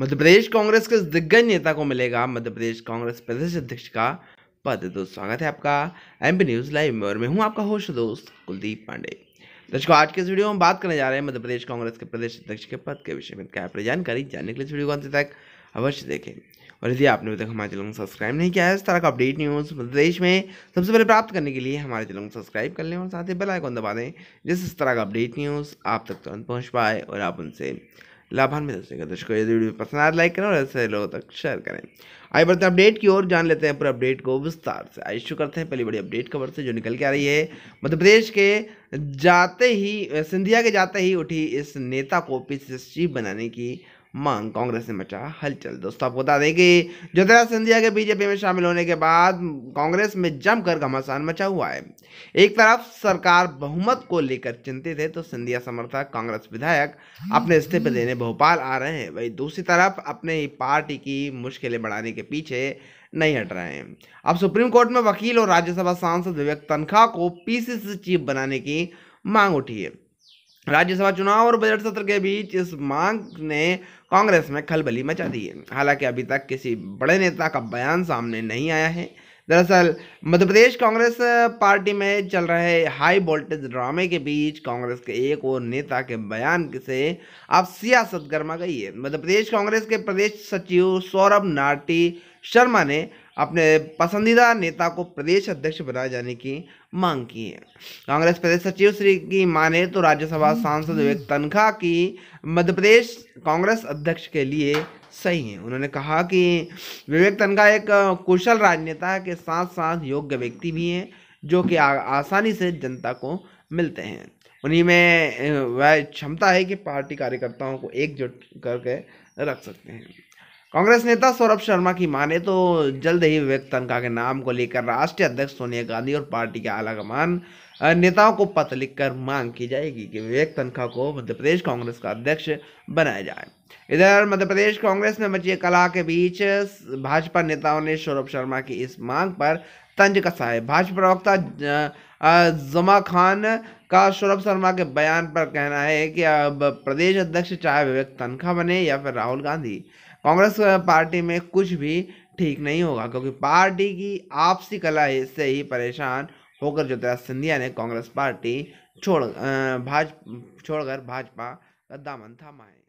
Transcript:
मध्य प्रदेश कांग्रेस के दिग्गज नेता को मिलेगा मध्य प्रदेश कांग्रेस प्रदेश अध्यक्ष का पद दोस्त तो स्वागत है आपका एम न्यूज़ लाइव में और मैं हूं आपका होश दोस्त कुलदीप पांडे दर्शकों आज के इस वीडियो में बात करने जा रहे हैं मध्य प्रदेश कांग्रेस के प्रदेश अध्यक्ष के पद के विषय में क्या आपने जानकारी जानने के लिए इस वीडियो को अंत तक अवश्य देखें और यदि आपने अभी तक हमारे चैनल को सब्सक्राइब नहीं किया है इस तरह का अपडेट न्यूज़ मध्य प्रदेश में सबसे पहले प्राप्त करने के लिए हमारे चैनल को सब्सक्राइब कर लें और साथ ही बेल आइकन दबा दें जिस तरह का अपडेट न्यूज़ आप तक तुरंत तो पहुँच पाए और आप उनसे लाभान्वित हो सके दर्शकों यदि वीडियो पसंद आए लाइक तो करें और ऐसे लोगों तक शेयर करें आइए बढ़ते हैं अपडेट की ओर जान लेते हैं पूरे अपडेट को विस्तार से आइए शुरू करते हैं पहली बड़ी अपडेट खबर से जो निकल के आ रही है मध्य प्रदेश के जाते ही सिंधिया के जाते ही उठी इस नेता को पी चीफ बनाने की मांग कांग्रेस ने मचा हलचल दोस्तों आपको बता दें कि ज्योतिराज सिंधिया के बीजेपी में शामिल होने के बाद कांग्रेस में जमकर घमासान मचा हुआ है एक तरफ सरकार बहुमत को लेकर चिंतित है तो सिंधिया समर्थक कांग्रेस विधायक अपने इस्तीफे देने भोपाल आ रहे हैं वही दूसरी तरफ अपने ही पार्टी की मुश्किलें बढ़ाने के पीछे नहीं हट रहे हैं अब सुप्रीम कोर्ट में वकील और राज्यसभा सांसद विवेक तनखा को पीसीसी चीफ बनाने की मांग उठी है राज्यसभा चुनाव और बजट सत्र के बीच इस मांग ने कांग्रेस में खलबली मचा दी है हालांकि अभी तक किसी बड़े नेता का बयान सामने नहीं आया है दरअसल मध्य प्रदेश कांग्रेस पार्टी में चल रहे हाई वोल्टेज ड्रामे के बीच कांग्रेस के एक और नेता के बयान से अब सियासत गर्मा गई है मध्य प्रदेश कांग्रेस के प्रदेश सचिव सौरभ नाटी शर्मा ने अपने पसंदीदा नेता को प्रदेश अध्यक्ष बनाए जाने की मांग की है कांग्रेस प्रदेश सचिव श्री की माने तो राज्यसभा सांसद विवेक तनखा की मध्य प्रदेश कांग्रेस अध्यक्ष के लिए सही है उन्होंने कहा कि विवेक तनखा एक कुशल राजनेता के साथ साथ योग्य व्यक्ति भी हैं जो कि आसानी से जनता को मिलते हैं उन्हीं में वह क्षमता है कि पार्टी कार्यकर्ताओं को एकजुट करके रख सकते हैं कांग्रेस नेता सौरभ शर्मा की माने तो जल्द ही विवेक तनखा के नाम को लेकर राष्ट्रीय अध्यक्ष सोनिया गांधी और पार्टी के आलाकमान नेताओं को पत्र लिखकर मांग की जाएगी कि विवेक तनखा को मध्य प्रदेश कांग्रेस का अध्यक्ष बनाया जाए इधर मध्य प्रदेश कांग्रेस में मची कला के बीच भाजपा नेताओं ने सौरभ शर्मा की इस मांग पर तंज कसा है भाजपा प्रवक्ता जमा खान का सौरभ शर्मा के बयान पर कहना है कि अब प्रदेश अध्यक्ष चाहे विवेक तनखा बने या फिर राहुल गांधी कांग्रेस पार्टी में कुछ भी ठीक नहीं होगा क्योंकि पार्टी की आपसी कला से ही परेशान होकर ज्योतिराज सिंधिया ने कांग्रेस पार्टी छोड़ भाज छोड़कर भाजपा का दामन है